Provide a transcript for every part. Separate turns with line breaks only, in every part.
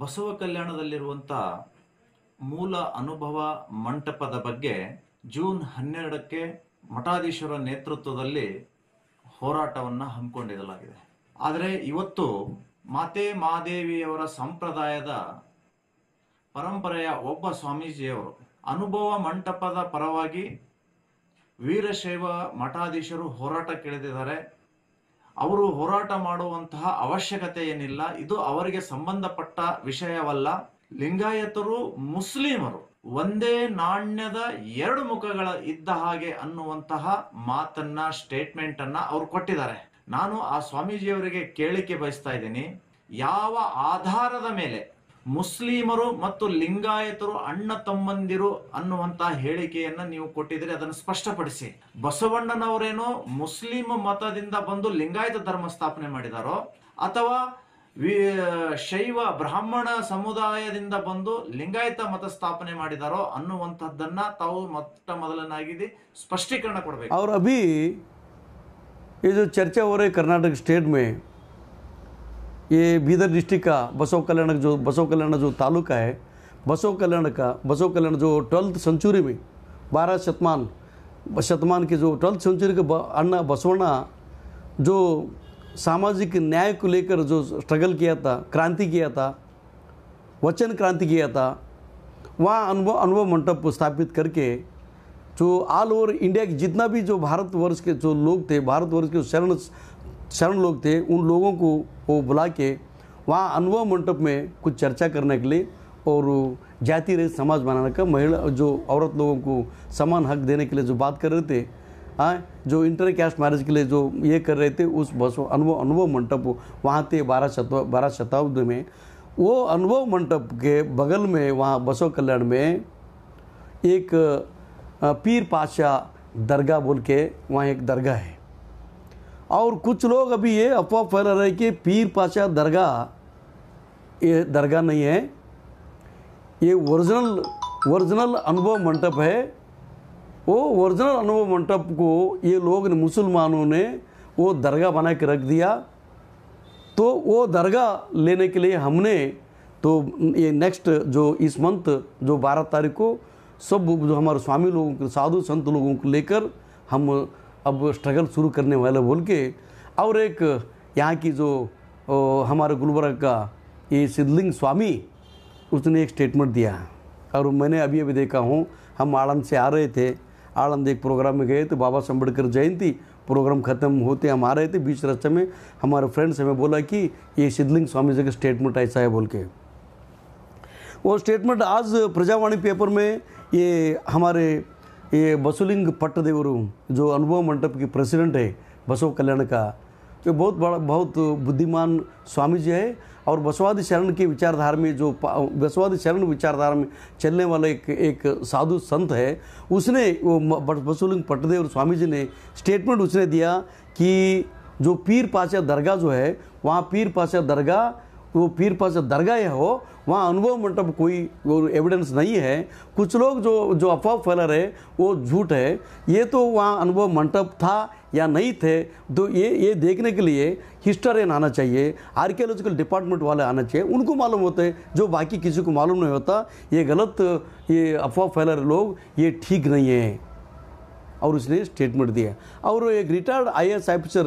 ಬಸವ ಕಲ್ಯಾಣದಲ್ಲಿರುವಂಥ ಮೂಲ ಅನುಭವ ಮಂಟಪದ ಬಗ್ಗೆ ಜೂನ್ ಹನ್ನೆರಡಕ್ಕೆ ಮಠಾಧೀಶರ ನೇತೃತ್ವದಲ್ಲಿ ಹೋರಾಟವನ್ನು ಹಮ್ಮಿಕೊಂಡಿರಲಾಗಿದೆ ಆದರೆ ಇವತ್ತು ಮಾತೆ ಮಹಾದೇವಿಯವರ ಸಂಪ್ರದಾಯದ ಪರಂಪರೆಯ ಒಬ್ಬ ಸ್ವಾಮೀಜಿಯವರು ಅನುಭವ ಮಂಟಪದ ಪರವಾಗಿ ವೀರಶೈವ ಮಠಾಧೀಶರು ಹೋರಾಟಕ್ಕಿಳಿದಿದ್ದಾರೆ ಅವರು ಹೋರಾಟ ಮಾಡುವಂತಹ ಅವಶ್ಯಕತೆ ಏನಿಲ್ಲ ಇದು ಅವರಿಗೆ ಸಂಬಂಧಪಟ್ಟ ವಿಷಯವಲ್ಲ ಲಿಂಗಾಯತರು ಮುಸ್ಲಿಮರು ಒಂದೇ ನಾಣ್ಯದ ಎರಡು ಮುಖಗಳ ಇದ್ದ ಹಾಗೆ ಅನ್ನುವಂತಹ ಮಾತನ್ನ ಸ್ಟೇಟ್ಮೆಂಟ್ ಅನ್ನ ಅವರು ಕೊಟ್ಟಿದ್ದಾರೆ ನಾನು ಆ ಸ್ವಾಮೀಜಿಯವರಿಗೆ ಕೇಳಿಕೆ ಬಯಸ್ತಾ ಇದ್ದೀನಿ ಯಾವ ಆಧಾರದ ಮೇಲೆ ಮುಸ್ಲಿಮರು ಮತ್ತು ಲಿಂಗಾಯತರು ಅಣ್ಣ ತಮ್ಮಂದಿರು ಅನ್ನುವಂತಹ ಹೇಳಿಕೆಯನ್ನ ನೀವು ಕೊಟ್ಟಿದ್ರೆ ಅದನ್ನು ಸ್ಪಷ್ಟಪಡಿಸಿ ಬಸವಣ್ಣನವರೇನು ಮುಸ್ಲಿಂ ಮತದಿಂದ ಬಂದು ಲಿಂಗಾಯತ ಧರ್ಮ ಸ್ಥಾಪನೆ ಮಾಡಿದಾರೋ ಅಥವಾ ಶೈವ ಬ್ರಾಹ್ಮಣ ಸಮುದಾಯದಿಂದ ಬಂದು ಲಿಂಗಾಯತ ಮತ ಸ್ಥಾಪನೆ ಮಾಡಿದಾರೋ ಅನ್ನುವಂಥದ್ದನ್ನ ತಾವು ಮೊಟ್ಟ ಮೊದಲನಾಗಿದೆ ಸ್ಪಷ್ಟೀಕರಣ ಕೊಡಬೇಕು ಅವರ
ಅಭಿ ಇದು ಚರ್ಚೆ ಅವರೇ ಕರ್ನಾಟಕ ಸ್ಟೇಟ್ ಮೇ ये बीदर डिस्ट्रिक्ट का बसव कल्याण जो बसव कल्याण जो तालुका है बसव कल्याण का बसव कल्याण जो ट्वेल्थ सेंचुरी में बारह शतमान शतमान के जो ट्वेल्थ सेंचुरी के अन्ना बसवना जो सामाजिक न्याय को लेकर जो स्ट्रगल किया था क्रांति किया था वचन क्रांति किया था वहाँ अनुभव अनुभव मंडप स्थापित करके जो ऑल ओवर इंडिया के जितना भी जो भारतवर्ष के जो लोग थे भारतवर्ष के शरण शरण लोग थे उन लोगों को वो बुला के वहाँ अनुभव मंडप में कुछ चर्चा करने के लिए और जाति रहित समाज बनाने का महिला जो औरत लोगों को समान हक देने के लिए जो बात कर रहे थे हाँ जो इंटर कैस्ट मैरिज के लिए जो ये कर रहे थे उस बस अनुभव अनुभव मंडप वहाँ थे बारह शत बारह शताब्दी में वो अनुभव मंडप के बगल में वहाँ बसो कल्याण में एक पीर पाशाह दरगाह बोल के वहाँ एक दरगाह है और कुछ लोग अभी ये अफवाह फैला रहे कि पीर पाशा दरगाह ये दरगाह नहीं है ये ओरिजिनल ओरिजिनल अनुभव मंडप है वो ओरिजिनल अनुभव मंडप को ये लोग ने मुसलमानों ने वो दरगाह बना के रख दिया तो वो दरगाह लेने के लिए हमने तो ये नेक्स्ट जो इस मंथ जो बारह तारीख को सब जो हमारे स्वामी लोगों को साधु संत लोगों को लेकर हम अब स्ट्रगल शुरू करने वाला बोल के और एक यहाँ की जो हमारे गुलबर्ग का ये सिद्धलिंग स्वामी उसने एक स्टेटमेंट दिया और मैंने अभी अभी देखा हूँ हम आणंद से आ रहे थे आणंद एक प्रोग्राम में गए तो बाबा साहब अम्बेडकर जयंती प्रोग्राम ख़त्म होते हम आ रहे थे बीच रास्ते में हमारे फ्रेंड्स हमें बोला कि ये सिद्धलिंग स्वामी जी का स्टेटमेंट ऐसा है बोल के वो स्टेटमेंट आज प्रजावाणी पेपर में ये हमारे ये बसुलिंग पट्टदेवर जो अनुभव मंडप के प्रेसिडेंट है बसव कल्याण का जो बहुत बड़ा बहुत बुद्धिमान स्वामी जी है और बसवादि शरण के विचारधारा में जो बसवादि शरण विचारधारा में चलने वाला एक एक साधु संत है उसने वो बसुलिंग पटदेव स्वामी जी ने स्टेटमेंट उसने दिया कि जो पीर पाचा दरगाह जो है वहाँ पीर पाचा दरगाह वो पीर पास जो दरगाह हो वहाँ अनुभव मंडप मतलब कोई एविडेंस नहीं है कुछ लोग जो जो अफवाह फैला रहे वो झूठ है ये तो वहाँ अनुभव मंडप था या नहीं थे तो ये ये देखने के लिए हिस्टोरियन आना चाहिए आर्कियोलॉजिकल डिपार्टमेंट वाले आना चाहिए उनको मालूम होते हैं जो बाकी किसी को मालूम नहीं होता ये गलत ये अफवाह फैला रहे लोग ये ठीक नहीं है और उसने स्टेटमेंट दिया और एक रिटायर्ड आई एस ऑफिसर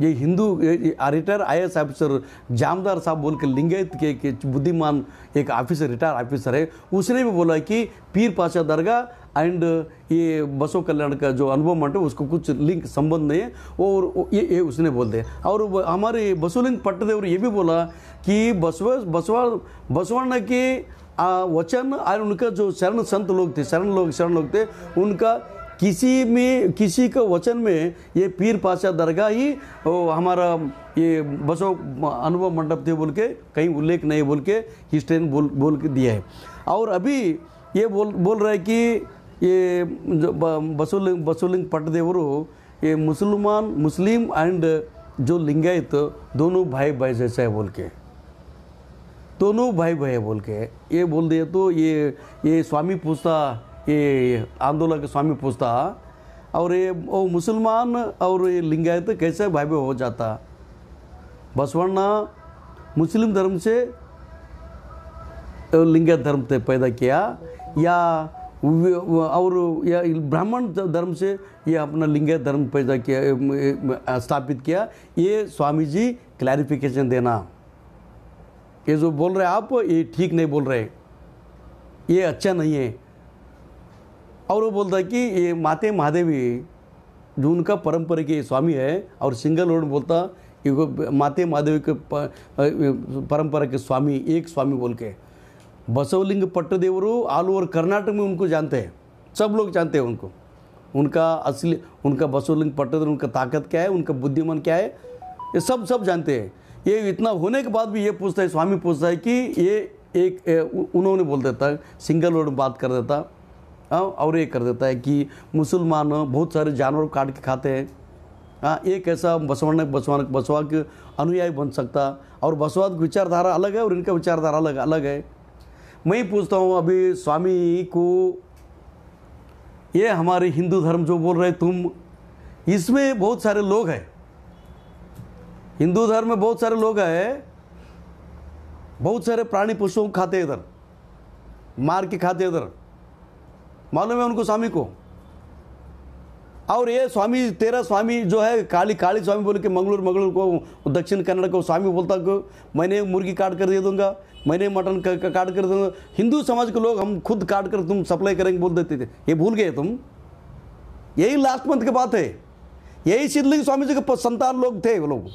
ये Hindu retired I S officer Jamdar साहब बोल के लिंगायत के, एक बुद्धिमान एक ऑफिसर रिटायर्ड ऑफिसर है उसने भी बोला कि पीर पाशा दरगाह एंड ये बसो कल्याण का जो अनुभव मंट है उसको कुछ लिंक संबंध नहीं है और ये, ये उसने बोल दे और हमारे बसुलिंग पट्टदेव ये भी बोला कि बसव बसवा बसवर्ण के वचन और उनका जो शरण संत लोग थे शरण लोग शरण लोग थे उनका किसी में किसी के वचन में ये पीर पाशा दरगाह ही हमारा ये बसो अनुभव मंडप थे बोल के कहीं उल्लेख नहीं बोल के हिस्ट्री बोल बोल के दिया है और अभी ये बोल बोल रहे कि ये बसोलिंग बसोलिंग पटदेवरू ये मुसलमान मुस्लिम एंड जो लिंगायत दोनों भाई भाई जैसा है बोल के दोनों भाई भाई बोल के ये बोल दिए तो ये ये स्वामी पूछता आंदोलन के स्वामी पूछता और ये वो मुसलमान और ये लिंगायत कैसे भाई हो जाता बसवर्ण मुस्लिम धर्म से लिंगायत धर्म से पैदा किया या और या ब्राह्मण धर्म से ये अपना लिंगायत धर्म पैदा किया स्थापित किया ये स्वामी जी क्लैरिफिकेशन देना ये जो बोल रहे आप ये ठीक नहीं बोल रहे ये अच्छा नहीं है और वो बोलता है कि ये माते महादेवी जो उनका परंपरा के स्वामी है और सिंगल रोड बोलता माते महादेवी के परंपरा के स्वामी एक स्वामी बोल के बसवलिंग पट्टदेवरू ऑल ओवर कर्नाटक में उनको जानते हैं सब लोग जानते हैं उनको उनका असली उनका बसवलिंग पट्टदेव उनका ताकत क्या है उनका बुद्धिमान क्या है ये सब सब जानते हैं ये इतना होने के बाद भी ये पूछता है स्वामी पूछता है कि ये एक उन्होंने बोल देता सिंगल वर्ड बात कर देता हाँ, और ये कर देता है कि मुसलमान बहुत सारे जानवर काट के खाते हैं हाँ एक ऐसा बसवान बसवान बसवा के अनुयायी बन सकता और बसवा की विचारधारा अलग है और इनका विचारधारा अलग अलग है मैं पूछता हूँ अभी स्वामी को ये हमारे हिंदू धर्म जो बोल रहे तुम इसमें बहुत सारे लोग हैं हिंदू धर्म में बहुत सारे लोग हैं बहुत सारे प्राणी पशुओं खाते इधर मार के खाते इधर मालूम है उनको स्वामी को और ये स्वामी तेरा स्वामी जो है काली काली स्वामी बोल के मंगलूर मंगलूर को दक्षिण कन्नड़ को स्वामी बोलता को मैंने मुर्गी काट कर दे दूंगा मैंने मटन काट कर दूंगा हिंदू समाज के लोग हम खुद काट कर तुम सप्लाई करेंगे बोल देते थे ये भूल गए तुम यही लास्ट मंथ की बात है यही सिद्धलिंग स्वामी जी के संतान लोग थे वो लोग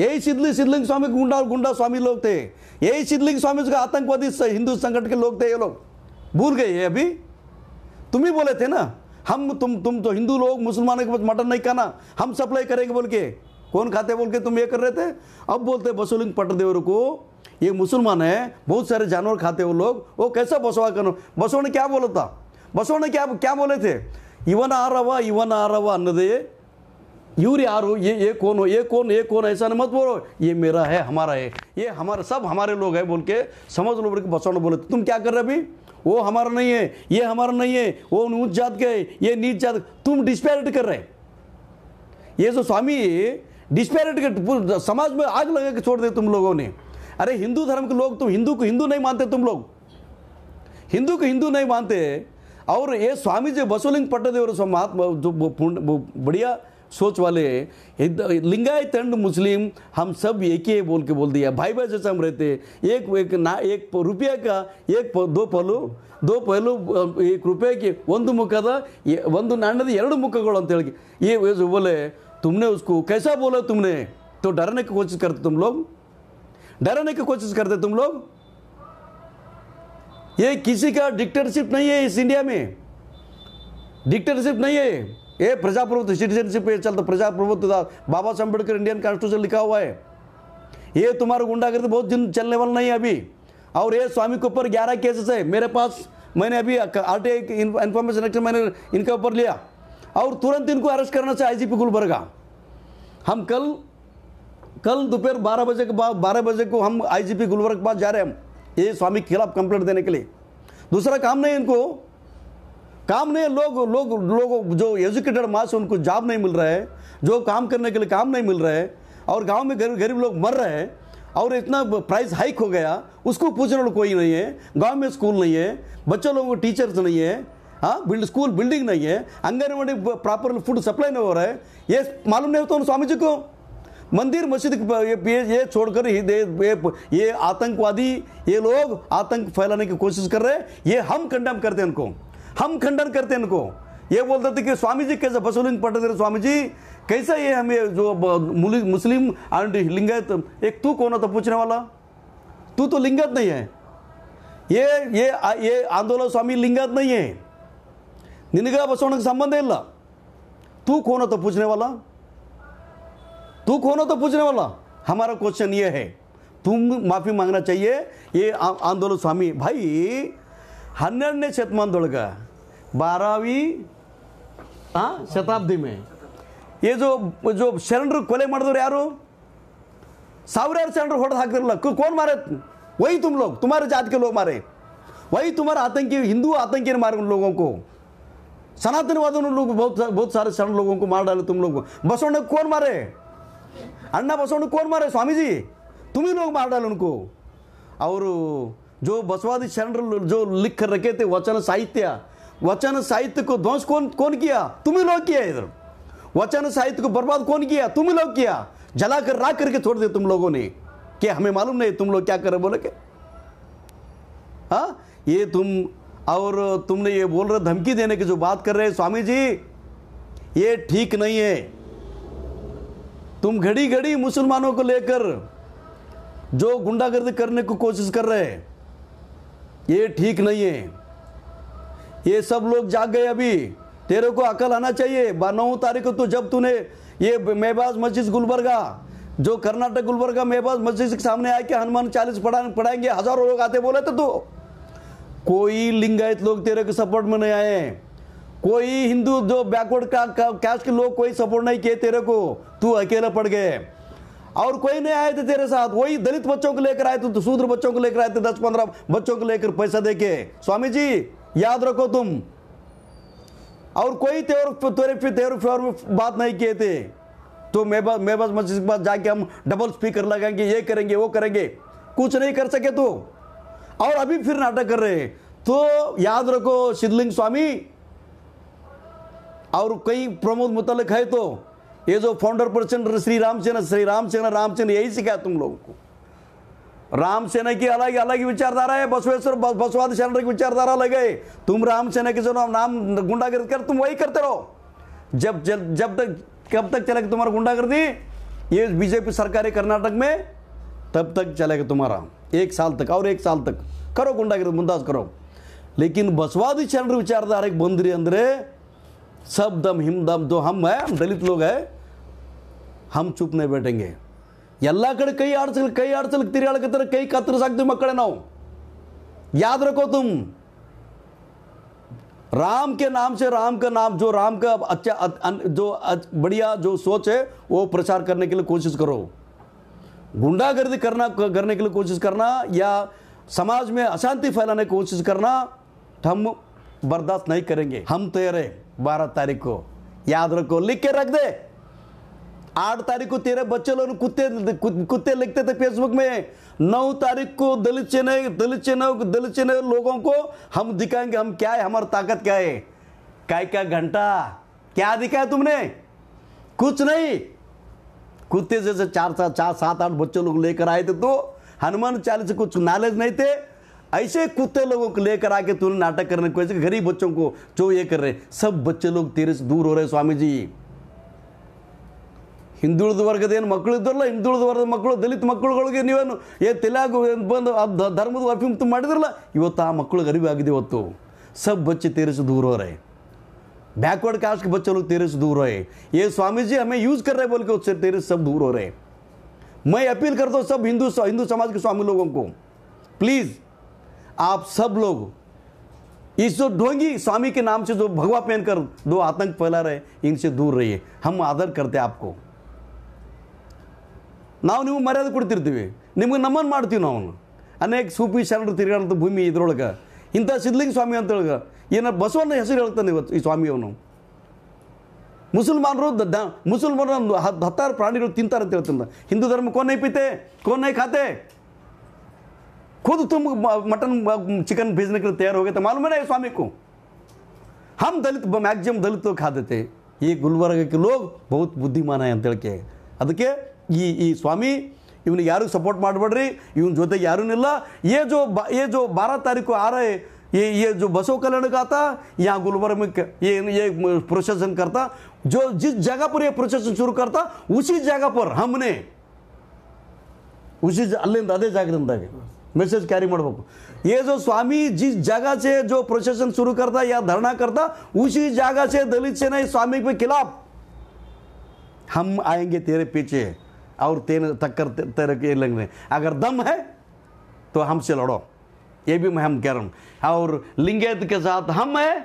यही सिद्धलिंग सिद्धलिंग स्वामी गुंडा और गुंडा स्वामी लोग थे यही सिद्धलिंग स्वामी जी का आतंकवादी हिंदू संगठन के लोग थे ये लोग भूल गए ये अभी तुम ही बोले थे ना हम तुम तुम तो हिंदू लोग मुसलमानों के पास मटन नहीं खाना हम सप्लाई करेंगे बोल के कौन खाते बोल के तुम ये कर रहे थे अब बोलते बसोलिंग पटदेवर को ये मुसलमान है बहुत सारे जानवर खाते वो लोग वो कैसा बसवा करो बसो ने क्या बोला था बसो ने क्या क्या बोले थे इवन आ रहा इवन आ अन्न दे यूर यार हो ये ये कौन हो ये कौन ये कौन ऐसा नहीं मत बोलो ये मेरा है हमारा है ये हमारा सब हमारे लोग है बोल के समझ लो बोल के बसो ने बोले तुम क्या कर रहे अभी वो हमारा नहीं है ये हमारा नहीं है वो ऊंच जात के ये नीच जात तुम डिस्पैरिट कर रहे ये जो स्वामी डिस्पैरिट कर समाज में आग लगा के छोड़ दे तुम लोगों ने अरे हिंदू धर्म के लोग तुम तो हिंदू को हिंदू नहीं मानते तुम लोग हिंदू को हिंदू नहीं मानते और ये स्वामी जो बसोलिंग पट्टदेवर महात्मा जो बढ़िया सोच वाले लिंगायत एंड मुस्लिम हम सब एक ही बोल के बोल दिया भाई भाई जैसे हम रहते एक एक ना एक रुपया का एक दो पहलू दो ಪೈಲು एक ಕೃಪೆಗೆ ಒಂದು ಮುಖದ ಒಂದು ನಾಣ್ಯದ ಎರಡು ಮುಖಗಳು ಅಂತ ये बोले तुमने उसको कैसा बोला तुमने तो डरने की कोशिश करते तुम लोग डरने की कोशिश करते तुम लोग ये किसी का डिक्टरशिप नहीं है इस इंडिया में डिक्टरशिप नहीं है ये प्रजाप्रभुत्व तो सिटीजनशिप ये चलता तो प्रजाप्रभुत्व तो बाबा साहब अम्बेडकर इंडियन कॉन्स्टिट्यूशन लिखा हुआ है ये तुम्हारा गुंडागर्दी बहुत दिन चलने वाला नहीं अभी और ये स्वामी के ऊपर ग्यारह केसेस है मेरे पास मैंने अभी R T I information act मैंने इनके ऊपर लिया और तुरंत इनको अरेस्ट करना चाहिए आई जी पी गुलबर्गा हम कल कल दोपहर बारह बजे के बाद बारह बजे को हम आई जी पी गुलबर्ग के पास जा रहे हैं हम ये स्वामी के खिलाफ कंप्लेंट देने के लिए दूसरा काम नहीं इनको काम नहीं लोग लोग लोग जो एजुकेटेड मास उनको जॉब नहीं मिल रहा है जो काम करने के लिए काम नहीं मिल रहा है और गांव में गरीब गरीब लोग मर रहे हैं और इतना प्राइस हाइक हो गया उसको पूछने वाले कोई नहीं है गांव में स्कूल नहीं है बच्चों लोगों को टीचर्स नहीं है हाँ बिल्ड स्कूल बिल्डिंग नहीं है अंगनवाड़ी प्रॉपर फूड सप्लाई नहीं हो रहा है ये मालूम नहीं होता उन स्वामी जी को मंदिर मस्जिद ये ये छोड़कर ये ये आतंकवादी ये लोग आतंक फैलाने की कोशिश कर रहे हैं ये हम कंडेम करते हैं उनको हम खंडन करते हैं इनको ये बोलते थे कि स्वामी जी कैसे फसलून पटते स्वामी जी कैसा ये हमें जो मुस्लिम लिंग लिंगायत एक तू कौन होता पूछने वाला तू तो लिंगत नहीं है ये ये ये आंदोलन स्वामी नहीं नाही आहे निनगा बसवण्याचा संबंध ला तू कौन होता पूछने वाला तू कौन होता पूछने वाला हमारा क्वेश्चन ये है तुम माफ़ी मांगना चाहिए ये आंदोलन स्वामी भाई ಹನ್ನೆರಡನೇ ಶತಮಾನದೊಳಗೆ ಬಾರಾವಿ ಶತಾಬ್ದಿ ಮೇ ಏಜೋ ಜೋ ಶರಣರು ಕೊಲೆ ಮಾಡಿದವ್ರು ಯಾರು ಸಾವಿರಾರು ಶರಣರು ಹೊಡೆದು ಹಾಕಿರಲ್ಲ ಕೋನ್ ಮಾರ ವೈ ತುಮ್ ಲೋಕ್ ತುಮಾರ ಜಾತಿಗೆ ಲೋಗ್ ಮಾರೆ ವೈ ತುಮಾರ ಆತಂಕಿ ಹಿಂದೂ ಆತಂಕಿನ ಮಾರ ಲೋಗೋ ಸನಾತನವಾದ ಬಹುತ್ ಸಾರ ಶರಣ बहुत ಮಾಡಲ್ಲ सारे ಲೋಕ ಬಸವಣ್ಣ ಕೋನ್ ಮಾರೆ ಅಣ್ಣ ಬಸವಣ್ಣ ಕೋನ್ ಮಾರೆ ಸ್ವಾಮೀಜಿ ತುಮಿ ಲೋಕ ಮಾಡಲ್ಲ ಅವರು जो बसवादी शरण जो लिख कर रखे थे वचन साहित्य वचन साहित्य को ध्वंस कौन कौन किया तुम्हें लोग किया इधर वचन साहित्य को बर्बाद कौन किया तुम लोग किया जला कर राख करके छोड़ दिया तुम लोगों ने क्या हमें मालूम नहीं तुम लोग क्या कर रहे बोले के हा? ये तुम और तुमने ये बोल रहे धमकी देने की जो बात कर रहे हैं स्वामी जी ये ठीक नहीं है तुम घड़ी घड़ी मुसलमानों को लेकर जो गुंडागर्दी करने की को कोशिश कर रहे हैं ये ठीक नहीं है ये सब लोग जाग गए अभी तेरे को अकल आना चाहिए नौ तारीख को तो जब तूने ये मेहबाज मस्जिद गुलबर्गा जो कर्नाटक गुलबर्गा मेहबाज मस्जिद के सामने आए कि हनुमान चालीस पढ़ा पढ़ाएंगे हजारों लोग आते बोले तो तू कोई लिंगायत लोग तेरे के सपोर्ट में नहीं आए कोई हिंदू जो बैकवर्ड का कैश के लोग कोई सपोर्ट नहीं किए तेरे को तू अकेला पड़ गए और कोई नहीं आए थे तेरे साथ वही दलित बच्चों को लेकर आए थे तो शूद्र बच्चों को लेकर आए थे दस पंद्रह बच्चों को लेकर पैसा देके स्वामी जी याद रखो तुम और कोई तेवर तेरे तेवर फेवर में बात नहीं किए थे तो मेबा मस्जिद के पास जाके हम डबल स्पीकर लगाएंगे ये करेंगे वो करेंगे कुछ नहीं कर सके तो और अभी फिर नाटक कर रहे हैं तो याद रखो शिदलिंग स्वामी और कई प्रमोद मुतलक है तो ये जो फाउंडर पर्सन श्री रामसेना श्री रामचंद्र रामचंद्र यही सिखाया तुम लोगों को रामसेना की अलग अलग विचारधारा है बसवेश्वर बसवाद शरण की विचारधारा अलग है तुम रामसेना के जो नाम नाम गुंडागर्दी कर तुम वही करते रहो जब जब जब तक कब तक चलेगा तुम्हारा गुंडागर्दी ये बीजेपी सरकार है कर्नाटक में तब तक चलेगा तुम्हारा एक साल तक और एक साल तक करो गुंडागर्द मुंदाज करो लेकिन चरण विचारधारा बंद रही अंदर सब दम हिम दम जो तो हम है हम दलित लोग है हम चुप नहीं बैठेंगे ಎಲ್ಲ कई ಕೈ ಆಡ್ಸಲಿ ಕೈ ಆಡ್ಸಲಿಕ್ಕೆ कई कतर सकते मकड़े ना याद रखो तुम राम के नाम से राम का नाम जो राम का अच्छा जो बढ़िया जो सोच है वो प्रचार करने के लिए कोशिश करो गुंडागर्दी करना करने के लिए कोशिश करना या समाज में अशांति फैलाने की कोशिश करना हम बर्दाश्त नहीं करेंगे हम तैयार हैं बारह तारीख को याद रखो लिख के रख दे आठ तारीख को तेरे बच्चे लोग कुत्ते कुत्ते लिखते थे फेसबुक में नौ तारीख को दलित चेने दलित चेने दलित चेने लोगों को हम दिखाएंगे हम क्या है हमारी ताकत क्या है काय का घंटा क्या दिखाया तुमने कुछ नहीं कुत्ते जैसे चार चार चार सात आठ बच्चे लोग लेकर आए थे तो हनुमान चालीसा कुछ नॉलेज नहीं थे ऐसे कुत्ते लोगों को लेकर आके तूने नाटक करने को गरीब बच्चों को जो ये कर रहे सब बच्चे लोग तेरे से दूर हो रहे स्वामी जी हिंदू वर्ग ಮಕ್ಕಳು ಇದ್ದರಲ್ಲ ಹಿಂದುಳಿದ ವರ್ಗದ ಮಕ್ಕಳು ದಲಿತ ಮಕ್ಕಳುಗಳಿಗೆ ನೀವೇನು ಏ ತಲೆಯಾಗು ಬಂದು ಅದು ಧರ್ಮದ ಅಪಿಮುಕ್ತ ಮಾಡಿದ್ರಲ್ಲ ಇವತ್ತು ಆ ಮಕ್ಕಳಿಗೆ ಅರಿವಾಗಿದೆ ಇವತ್ತು बैकवर्ड कास्ट के बच्चे लोग तेरे से दूर हो रहे ये स्वामी जी हमें यूज़ कर रहे बोल के उससे तेरे से सब दूर हो रहे मैं अपील करता हूँ सब हिंदू हिंदू समाज के स्वामी लोगों को प्लीज़ आप सब लोग इस जो ढोंगी स्वामी के नाम से जो भगवा पहनकर दो आतंक फैला रहे इनसे दूर रहिए हम आदर करते आपको ನಾವು ನೀವು ಮರ್ಯಾದೆ ಕೊಡ್ತಿರ್ತೀವಿ ನಿಮಗೆ ನಮನ್ ಮಾಡ್ತೀವಿ ನಾವು ಅನೇಕ ಸೂಪಿ ಶರಣರು ತಿರುಗಾಡಂಥ ಭೂಮಿ ಇದ್ರೊಳಗೆ ಇಂಥ ಸಿದ್ಧಲಿಂಗ ಸ್ವಾಮಿ ಅಂತೇಳಗ ಏನ ಬಸವನ ಹೆಸರು ಹೇಳ್ತಾನೆ ಇವತ್ತು ಈ ಸ್ವಾಮಿಯವನು ಮುಸಲ್ಮಾನರು ದ ಮುಸಲ್ಮಾನರು ಹತ್ತಾರು ಪ್ರಾಣಿಗಳು ತಿಂತಾರೆ ಅಂತ ಹೇಳ್ತಾನೆ ಹಿಂದೂ ಧರ್ಮ ಕೋನೈ ಪಿತೆ ಕೋನೈ ಖಾತೆ खुद तुम मटन चिकन भेजने के लिए तैयार हो गए तो मालूम है ना स्वामी को हम दलित मैक्सिमम दलित तो खा देते ये गुलबर्ग के लोग बहुत बुद्धिमान है ಅದಕ್ಕೆ के अदे स्वामी इवन यार सपोर्ट ಮಾಡಬೇಡ್ರಿ इवन जो यारू ಇಲ್ಲ ಏ ಜೋ ಬ ಏ ಜೋ ಬಾರ ತಾರೀಕು ಆ ये ये जो बसो कल्याण का था यहाँ गुलबर्ग में ये ये प्रोसेसन करता जो जिस जगह पर ये प्रोसेसन शुरू करता उसी जगह पर हमने उसी अಲ್ಲಿಂದ अदे ಜಾಗದಿಂದಾಗೆ मैसेज कैरी ये जो स्वामी जिस जगह से जो प्रोसेशन शुरू करता या धरना करता उसी जगह से दलित सेना स्वामी के खिलाफ हम आएंगे तेरे पीछे और तेरे टक्कर तेरे के लगने अगर दम है तो हमसे लड़ो ये भी मैं हम कह रहा हूं और लिंगत के साथ हम है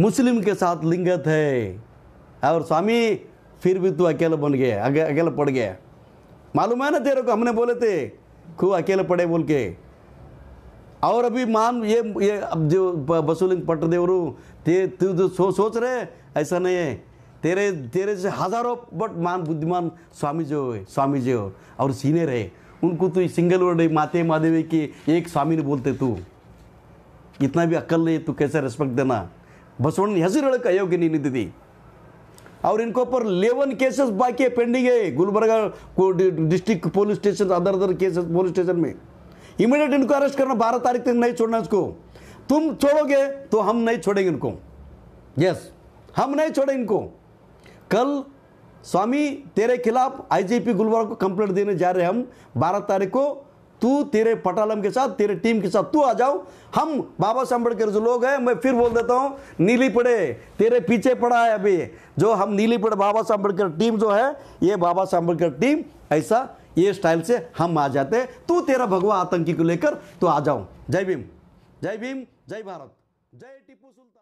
मुस्लिम के साथ लिंगत है और स्वामी फिर भी तू अकेले बन गया अकेले पड़ गया मालूम है ना तेरे को हमने बोले थे खूब अकेले पड़े बोल के और अभी मान ये ये अब जो बसुलिंग पटदेवरू ते तू जो सो, सोच रहे ऐसा नहीं है तेरे तेरे से हजारों बट मान बुद्धिमान स्वामी जो है स्वामी जी हो और सीनियर है उनको तो सिंगल वर्ड है माते महादेवी की एक स्वामी ने बोलते तू इतना भी अक्ल नहीं तू कैसे रेस्पेक्ट देना बसवण ह्याच रळक अयोग्य नहीं दीदी और इनके ऊपर लेवन केसेस बाकी है पेंडिंग है Gulbarga district police station other other cases police station में इमीडिएट इनको अरेस्ट करना बारह तारीख तक नहीं छोड़ना इसको तुम छोड़ोगे तो हम नहीं छोड़ेंगे इनको यस हम नहीं छोड़ेंगे इनको कल स्वामी तेरे खिलाफ आईजीपी गुलबर्ग को कंप्लेंट देने जा रहे हैं हम बारह तारीख को तू तेरे पटालम के साथ तेरे टीम के साथ तू आ जाओ हम बाबा साहब अम्बेडकर जो लोग हैं मैं फिर बोल देता हूँ नीली पड़े तेरे पीछे पड़ा है अभी जो हम नीली पड़े बाबा साहब अम्बेडकर टीम जो है ये बाबा साहब अम्बेडकर टीम ऐसा ये स्टाइल से हम आ जाते तू तेरा भगवा आतंकी को लेकर तो आ जाओ जय भीम जय भीम जय भारत जय टीपू सुल्तान